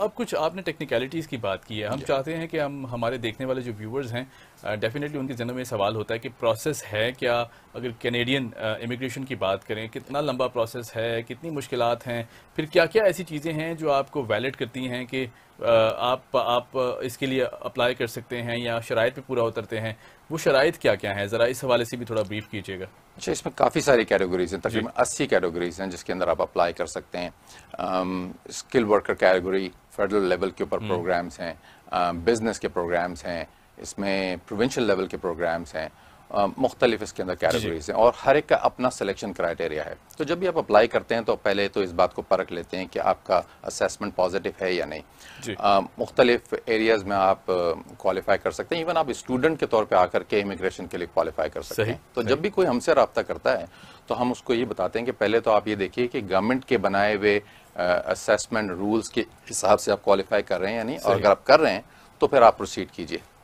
अब कुछ आपने टेक्निकलिटीज़ की बात की है हम चाहते हैं कि हम हमारे देखने वाले जो व्यूवर्स हैं डेफिनेटली उनके जन्म में सवाल होता है कि प्रोसेस है क्या अगर कैनेडियन इमिग्रेशन की बात करें कितना लंबा प्रोसेस है कितनी मुश्किल हैं फिर क्या क्या ऐसी चीज़ें हैं जो आपको वैलिड करती हैं कि आप आप इसके लिए अप्लाई कर सकते हैं या शराइ पर पूरा उतरते हैं वो शराइ क्या क्या है ज़रा इस हवाले से भी थोड़ा ब्रीफ कीजिएगा अच्छा इसमें काफ़ी सारी कैटेगरीज हैं तकरीबन अस्सी कैटेगरीज हैं जिसके अंदर आप अप्लाई कर सकते हैं skill worker category federal level के ऊपर प्रोग्राम्स हम्म। हैं बिजनेस के प्रोग्राम्स हैं इसमें प्रोविंशियल लेवल के प्रोग्राम्स हैं मुख्तलिफ इसके अंदर कैटेगरीज हैं और हर एक का अपना सिलेक्शन क्राइटेरिया है तो जब भी आप अप्लाई करते हैं तो पहले तो इस बात को परख लेते हैं कि आपका असेसमेंट पॉजिटिव है या नहीं मुख्तलिफ एरियाज में आप क्वालिफाई कर सकते हैं इवन आप स्टूडेंट के तौर पर आकर के इमिग्रेशन के लिए क्वालिफाई कर सकते हैं तो जब भी कोई हमसे रबता करता है तो हम उसको ये बताते हैं कि पहले तो आप ये देखिए कि गवर्नमेंट के बनाए हुए असेसमेंट रूल्स के हिसाब से आप क्वालिफाई कर रहे हैं या नहीं और अगर आप कर रहे हैं तो फिर आप प्रोसीड कीजिए